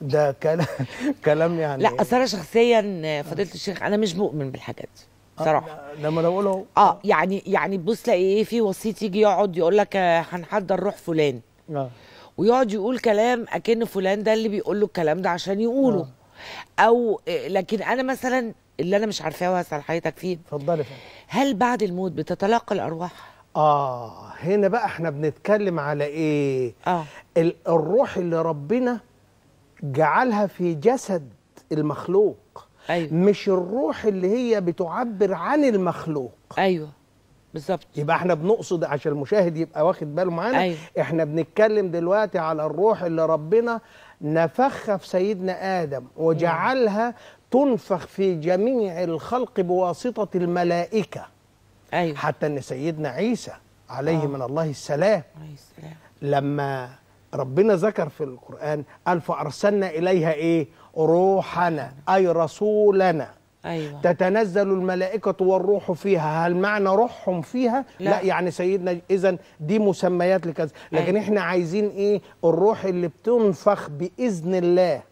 ده كلام كلام يعني لا إيه؟ اصل انا شخصيا آه، فضيله الشيخ انا مش مؤمن بالحاجات دي آه، صراحه لما انا بقوله اه يعني يعني تبص تلاقي ايه في وسيط يجي يقعد يقول لك آه، هنحضر روح فلان آه. ويقعد يقول كلام اكن فلان ده اللي بيقول له الكلام ده عشان يقوله آه. او لكن انا مثلا اللي انا مش عارفاه وهسال حضرتك فيه اتفضلي هل بعد الموت بتتلقى الارواح اه هنا بقى احنا بنتكلم على ايه آه. الروح اللي ربنا جعلها في جسد المخلوق أيوة. مش الروح اللي هي بتعبر عن المخلوق ايوه بالظبط يبقى احنا بنقصد عشان المشاهد يبقى واخد باله معانا أيوة. احنا بنتكلم دلوقتي على الروح اللي ربنا نفخها في سيدنا ادم وجعلها تنفخ في جميع الخلق بواسطه الملائكه أيوة. حتى ان سيدنا عيسى عليه آه. من الله السلام عليه السلام لما ربنا ذكر في القرآن قال فأرسلنا إليها إيه روحنا أي رسولنا أيوة. تتنزل الملائكة والروح فيها هل معنى روحهم فيها لا, لا يعني سيدنا إذا دي مسميات لكذا أيوة. لكن أيوة. إحنا عايزين إيه الروح اللي بتنفخ بإذن الله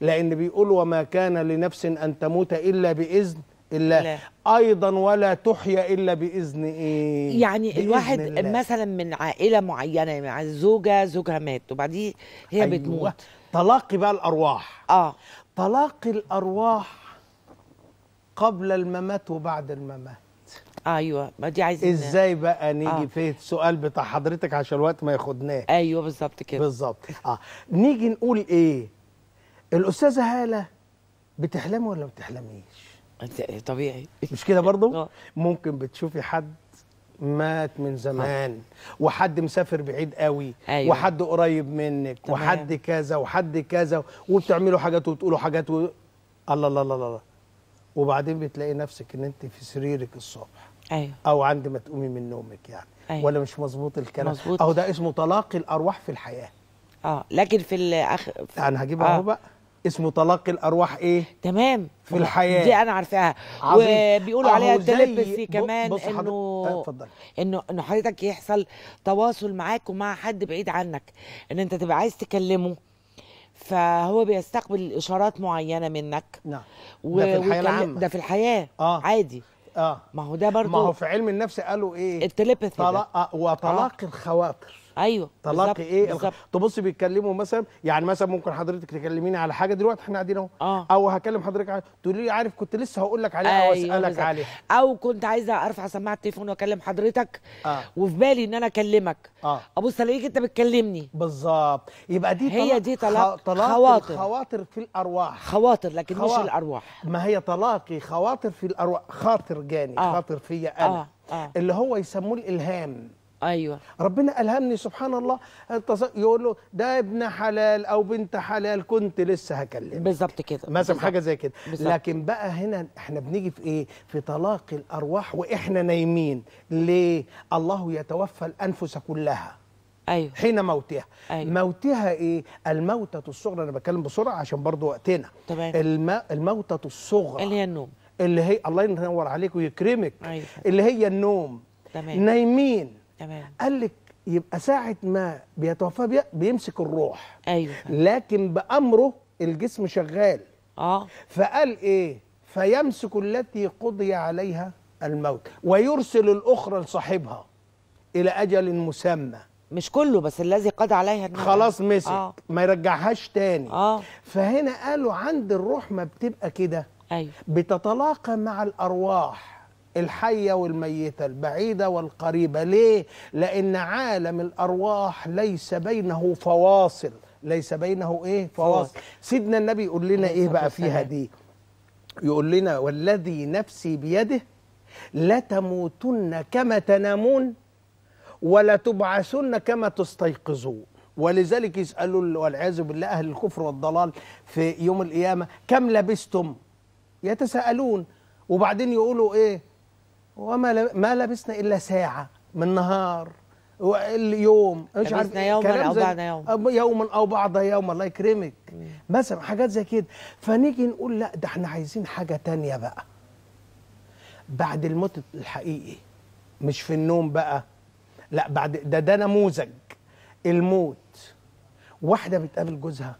لأن بيقول وما كان لنفس أن تموت إلا بإذن إلا, أيضا ولا تحيا إلا بإذن إيه؟ يعني بإذن الواحد الله. مثلا من عائلة معينة يعني مع الزوجة زوجها مات وبعديه هي أيوة. بتموت تلاقي بقى الأرواح آه تلاقي الأرواح قبل الممات وبعد الممات ايوه ما دي عايزين ازاي بقى نيجي آه. في السؤال بتاع حضرتك عشان الوقت ما ياخدناش ايوه بالظبط كده بالظبط اه نيجي نقول ايه الاستاذه هاله بتحلمي ولا ما بتحلميش طبيعي مش كده برضه آه. ممكن بتشوفي حد مات من زمان وحد مسافر بعيد قوي أيوة. وحد قريب منك طبعا. وحد كذا وحد كذا وبتعملوا حاجات وبتقولوا حاجات و... الله الله الله الله وبعدين بتلاقي نفسك ان انت في سريرك الصبح ايوه او عند ما تقومي من نومك يعني أيوة. ولا مش مظبوط الكلام مظبوط. او ده اسمه تلاقي الارواح في الحياه اه لكن في الاخر انا هجيبها آه. اهو بقى اسمه تلقي الارواح ايه تمام في الحياه دي انا عارفاها وبيقولوا عليها تلبسي كمان بص انه طيب، انه انه حضرتك يحصل تواصل معاك ومع حد بعيد عنك ان انت تبقى عايز تكلمه فهو بيستقبل اشارات معينه منك نعم و... ده في الحياه العامه ده في الحياه آه. عادي اه ما هو ده برضه ما هو في علم النفس قالوا ايه التليباثي طلق... آه، وتلاقي آه. الخواطر ايوه تلقي ايه بالزبط. تبصي بيتكلموا مثلا يعني مثلا ممكن حضرتك تكلميني على حاجه دلوقتي احنا قاعدين اهو آه. او هكلم حضرتك على تقولي لي عارف كنت لسه هقول لك عليها أيوة واسالك بالزبط. عليها او كنت عايزه ارفع سماعه التليفون واكلم حضرتك آه. وفي بالي ان انا اكلمك آه. ابص الاقيك انت بتكلمني بالظبط يبقى دي هي طلاق دي طلاق, طلاق خواطر خواطر في الارواح خواطر لكن خواطر. مش الارواح ما هي طلاقي خواطر في الارواح خاطر جاني آه. خاطر فيا انا آه. آه. اللي هو يسموه الالهام ايوه ربنا الهمني سبحان الله يقول له ده ابن حلال او بنت حلال كنت لسه هكلمك بالظبط كده مثلا حاجه زي كده لكن بقى هنا احنا بنيجي في ايه في طلاق الارواح واحنا نايمين ليه الله يتوفى الانفس كلها أيوه. حين موتها أيوه. موتها ايه الموتة الصغرى انا بتكلم بسرعه عشان برضو وقتنا تمام الم... الموتة الصغرى اللي هي النوم اللي هي الله ينور عليك ويكرمك أيوه. اللي هي النوم تمام نايمين تمام قال لك يبقى ساعة ما بيتوفى بيمسك الروح أيوة لكن بأمره الجسم شغال آه فقال إيه فيمسك التي قضي عليها الموت ويرسل الأخرى لصاحبها إلى أجل مسمى مش كله بس الذي قضى عليها الموت خلاص مسك آه. ما يرجعهاش تاني آه. فهنا قالوا عند الروح ما بتبقى كده أيوة بتتلاقى مع الأرواح الحيه والميته البعيده والقريبه ليه لان عالم الارواح ليس بينه فواصل ليس بينه ايه فواصل سيدنا النبي يقول لنا ايه بقى فيها دي يقول لنا والذي نفسي بيده لتموتن كما تنامون ولتبعثن كما تستيقظون ولذلك يسألوا والعياذ بالله أهل الكفر والضلال في يوم القيامة كم لبستم يتساءلون وبعدين يقولوا إيه وما ما لبسنا الا ساعه من نهار اليوم مش عارف يوما او بعد يوم يوما او بعض يوم الله يكرمك مثلا حاجات زي كده فنيجي نقول لا ده احنا عايزين حاجه تانية بقى بعد الموت الحقيقي مش في النوم بقى لا بعد ده ده نموذج الموت واحده بتقابل جوزها